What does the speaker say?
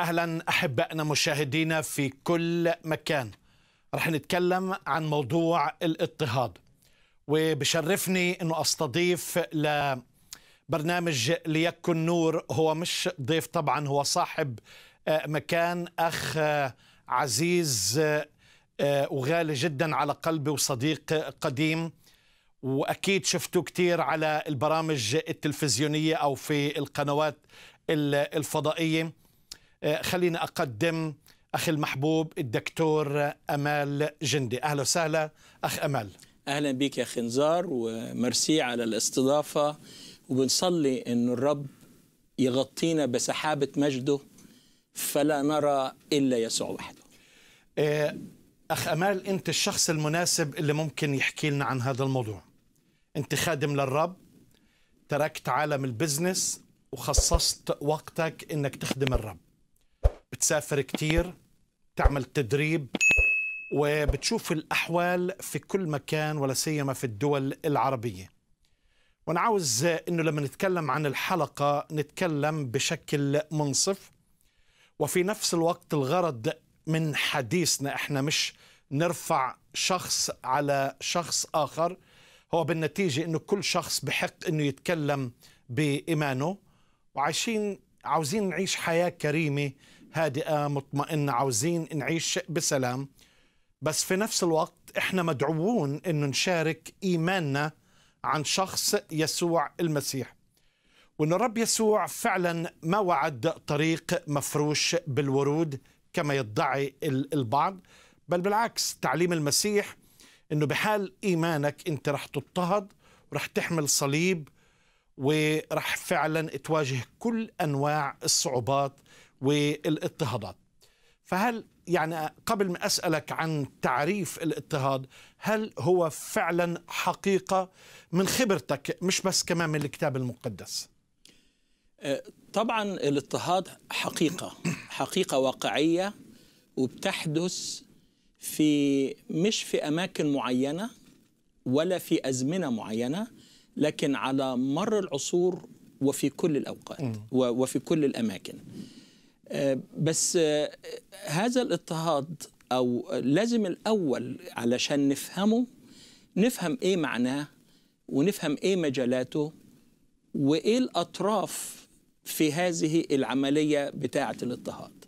اهلا احبائنا مشاهدينا في كل مكان رح نتكلم عن موضوع الاضطهاد وبشرفني انه استضيف لبرنامج ليكن نور هو مش ضيف طبعا هو صاحب آه، مكان اخ آه، عزيز آه، وغالي جدا على قلبي وصديق قديم واكيد شفتوه كثير على البرامج التلفزيونيه او في القنوات الفضائيه آه، خليني أقدم أخي المحبوب الدكتور أمال جندي أهلا وسهلا أخ أمال أهلا بك يا أخي ومرسي وميرسي على الاستضافة وبنصلي أن الرب يغطينا بسحابة مجده فلا نرى إلا يسوع وحده آه، أخ أمال أنت الشخص المناسب اللي ممكن يحكي لنا عن هذا الموضوع أنت خادم للرب تركت عالم البزنس وخصصت وقتك أنك تخدم الرب بتسافر كتير تعمل تدريب وبتشوف الأحوال في كل مكان ولا سيما في الدول العربية وأنا عاوز أنه لما نتكلم عن الحلقة نتكلم بشكل منصف وفي نفس الوقت الغرض من حديثنا احنا مش نرفع شخص على شخص آخر هو بالنتيجة أنه كل شخص بحق أنه يتكلم بإيمانه وعايشين عاوزين نعيش حياة كريمة هادئه مطمئنه عاوزين نعيش بسلام بس في نفس الوقت احنا مدعوون انه نشارك ايماننا عن شخص يسوع المسيح وان الرب يسوع فعلا ما وعد طريق مفروش بالورود كما يدعي البعض بل بالعكس تعليم المسيح انه بحال ايمانك انت رح تضطهد ورح تحمل صليب ورح فعلا تواجه كل انواع الصعوبات والاضطهادات فهل يعني قبل ما اسالك عن تعريف الاضطهاد هل هو فعلا حقيقه من خبرتك مش بس كمان من الكتاب المقدس أه، طبعا الاضطهاد حقيقه حقيقه واقعيه وبتحدث في مش في اماكن معينه ولا في ازمنه معينه لكن على مر العصور وفي كل الاوقات وفي كل الاماكن بس آه، هذا الاضطهاد او لازم الاول علشان نفهمه نفهم ايه معناه ونفهم ايه مجالاته وايه الاطراف في هذه العمليه بتاعه الاضطهاد